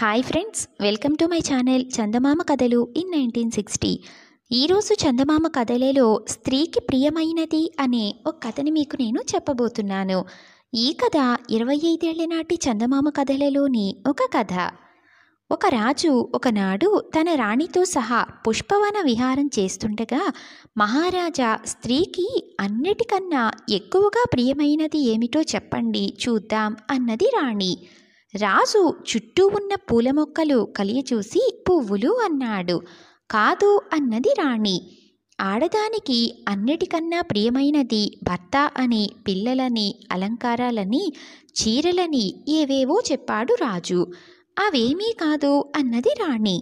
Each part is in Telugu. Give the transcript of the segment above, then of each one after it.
hi friends welcome to my channel Chandamama కథలు ఇన్ నైన్టీన్ సిక్స్టీ ఈరోజు చందమామ కథలలో స్త్రీకి ప్రియమైనది అనే ఒక కథని మీకు నేను చెప్పబోతున్నాను ఈ కథ ఇరవై ఐదేళ్ల నాటి చందమామ కథలలోని ఒక కథ ఒక రాజు ఒకనాడు తన రాణితో సహా పుష్పవన విహారం చేస్తుండగా మహారాజా స్త్రీకి అన్నిటికన్నా ఎక్కువగా ప్రియమైనది ఏమిటో చెప్పండి చూద్దాం అన్నది రాణి రాజు చుట్టూ ఉన్న పూల మొక్కలు కలియచూసి పువ్వులు అన్నాడు కాదు అన్నది రాణి ఆడదానికి అన్నిటికన్నా ప్రియమైనది భర్త అని పిల్లలని అలంకారాలని చీరలని ఏవేవో చెప్పాడు రాజు అవేమీ కాదు అన్నది రాణి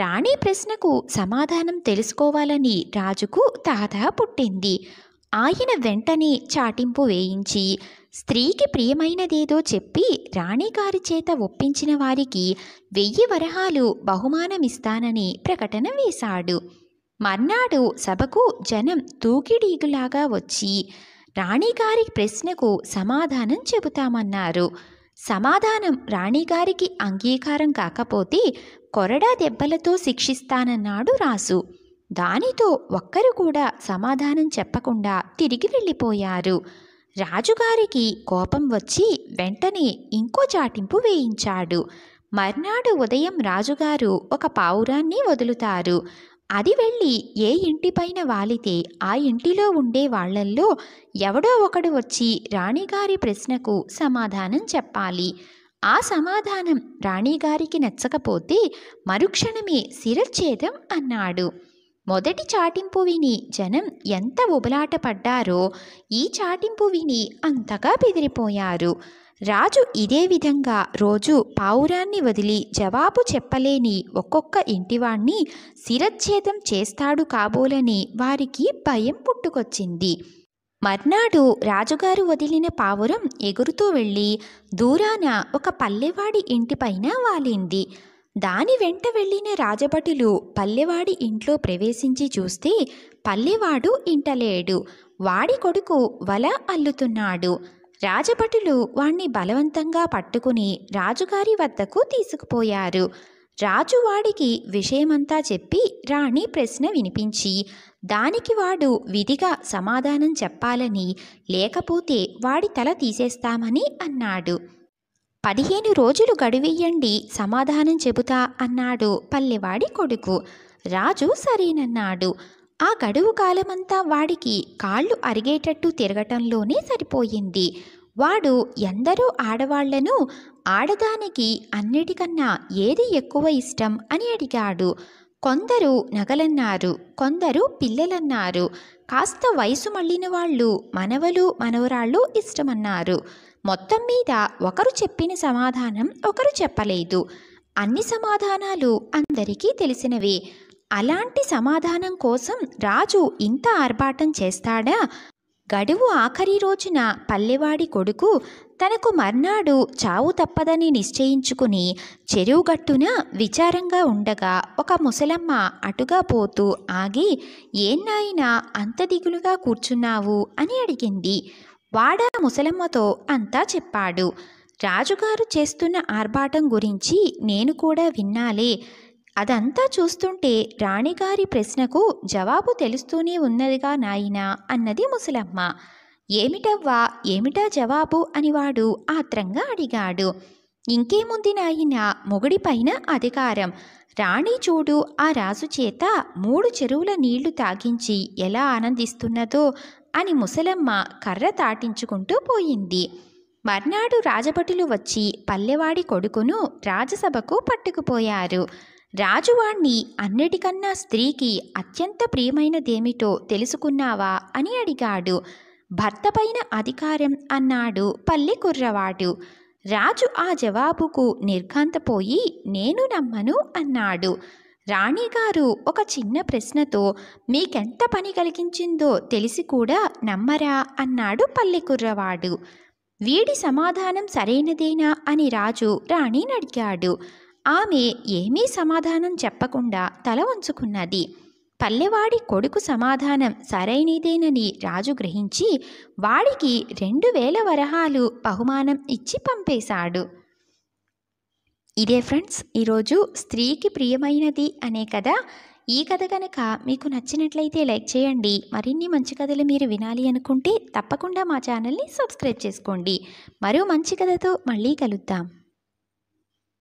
రాణి ప్రశ్నకు సమాధానం తెలుసుకోవాలని రాజుకు తాత పుట్టింది ఆయన వెంటనే చాటింపు వేయించి స్త్రీకి ప్రియమైనదేదో చెప్పి రాణిగారి చేత ఒప్పించిన వారికి వెయ్యి వరహాలు బహుమానమిస్తానని ప్రకటన వేశాడు మర్నాడు సభకు జనం తూకిడీగులాగా వచ్చి రాణిగారి ప్రశ్నకు సమాధానం చెబుతామన్నారు సమాధానం రాణిగారికి అంగీకారం కాకపోతే కొరడా దెబ్బలతో శిక్షిస్తానన్నాడు రాసు దానితో ఒక్కరు కూడా సమాధానం చెప్పకుండా తిరిగి వెళ్ళిపోయారు రాజుగారికి కోపం వచ్చి వెంటనే ఇంకో చాటింపు వేయించాడు మర్నాడు ఉదయం రాజుగారు ఒక పావురాన్ని వదులుతారు అది వెళ్ళి ఏ ఇంటిపైన వాలితే ఆ ఇంటిలో ఉండే వాళ్లల్లో ఎవడో ఒకడు వచ్చి రాణిగారి ప్రశ్నకు సమాధానం చెప్పాలి ఆ సమాధానం రాణిగారికి నచ్చకపోతే మరుక్షణమే శిరచ్ఛేదం అన్నాడు మొదటి చాటింపు విని జనం ఎంత ఉబలాట పడ్డారో ఈ చాటింపు విని అంతగా బెదిరిపోయారు రాజు ఇదే విధంగా రోజు పావురాన్ని వదిలి జవాబు చెప్పలేని ఒక్కొక్క ఇంటివాణ్ణి శిరచ్ఛేదం చేస్తాడు కాబోలని వారికి భయం పుట్టుకొచ్చింది మర్నాడు రాజుగారు వదిలిన పావురం ఎగురుతూ వెళ్ళి దూరాన ఒక పల్లెవాడి ఇంటిపైన వాలింది దాని వెంట వెళ్ళిన రాజభటులు పల్లెవాడి ఇంట్లో ప్రవేశించి చూస్తే పల్లెవాడు ఇంటలేడు వాడి కొడుకు వల అల్లుతున్నాడు రాజభటులు వాణ్ణి బలవంతంగా పట్టుకుని రాజుగారి వద్దకు తీసుకుపోయారు రాజు వాడికి విషయమంతా చెప్పి రాణి ప్రశ్న వినిపించి దానికి వాడు విధిగా సమాధానం చెప్పాలని లేకపోతే వాడి తల తీసేస్తామని అన్నాడు పదిహేను రోజులు గడివెయ్యండి సమాధానం చెబుతా అన్నాడు పల్లెవాడి కొడుకు రాజు సరేనన్నాడు ఆ గడువు కాలమంతా వాడికి కాళ్ళు అరిగేటట్టు తిరగటంలోనే సరిపోయింది వాడు ఎందరో ఆడవాళ్లను ఆడదానికి అన్నిటికన్నా ఏది ఎక్కువ ఇష్టం అని అడిగాడు కొందరు నగలన్నారు కొందరు పిల్లలన్నారు కాస్త వయసు మళ్ళిన వాళ్ళు మనవలు మనవరాళ్ళు ఇష్టమన్నారు మొత్తం మీద ఒకరు చెప్పిన సమాధానం ఒకరు చెప్పలేదు అన్ని సమాధానాలు అందరికీ తెలిసినవి అలాంటి సమాధానం కోసం రాజు ఇంత ఆర్భాటం చేస్తాడా గడువు ఆఖరి రోజున పల్లెవాడి కొడుకు తనకు మర్నాడు చావు తప్పదని నిశ్చయించుకుని చెరువుగట్టున విచారంగా ఉండగా ఒక ముసలమ్మ అటుగా పోతూ ఆగి ఏన్నాయినా అంత దిగులుగా కూర్చున్నావు అని అడిగింది వాడ ముసలమ్మతో అంతా చెప్పాడు రాజుగారు చేస్తున్న ఆర్భాటం గురించి నేను కూడా విన్నాలే అదంతా చూస్తుంటే రాణిగారి ప్రశ్నకు జవాబు తెలుస్తూనే ఉన్నదిగా నాయనా అన్నది ముసలమ్మ ఏమిటవ్వా ఏమిటా జవాబు అని వాడు ఆత్రంగా అడిగాడు ఇంకేముంది నాయన మొగుడిపైన అధికారం రాణి చూడు ఆ రాజు చేత మూడు చెరువుల నీళ్లు తాగించి ఎలా ఆనందిస్తున్నదో అని ముసలమ్మ కర్ర తాటించుకుంటూ పోయింది మర్నాడు రాజభటులు వచ్చి పల్లెవాడి కొడుకును రాజసభకు పట్టుకుపోయారు రాజువాణ్ణి అన్నిటికన్నా స్త్రీకి అత్యంత ప్రియమైనదేమిటో తెలుసుకున్నావా అని అడిగాడు భర్త పైన అధికారం అన్నాడు పల్లె కుర్రవాడు రాజు ఆ జవాబుకు నిర్ఘాంతపోయి నేను నమ్మను అన్నాడు రాణిగారు ఒక చిన్న ప్రశ్నతో మీకెంత పని కలిగించిందో తెలిసి కూడా నమ్మరా అన్నాడు కుర్రవాడు వీడి సమాధానం సరైనదేనా అని రాజు రాణిని అడిగాడు ఆమె ఏమీ సమాధానం చెప్పకుండా తల ఉంచుకున్నది పల్లెవాడి కొడుకు సమాధానం సరైనదేనని రాజు గ్రహించి వాడికి రెండు వేల వరహాలు బహుమానం ఇచ్చి పంపేశాడు ఇదే ఫ్రెండ్స్ ఈరోజు స్త్రీకి ప్రియమైనది అనే కథ ఈ కథ కనుక మీకు నచ్చినట్లయితే లైక్ చేయండి మరిన్ని మంచి కథలు మీరు వినాలి అనుకుంటే తప్పకుండా మా ఛానల్ని సబ్స్క్రైబ్ చేసుకోండి మరో మంచి కథతో మళ్ళీ కలుద్దాం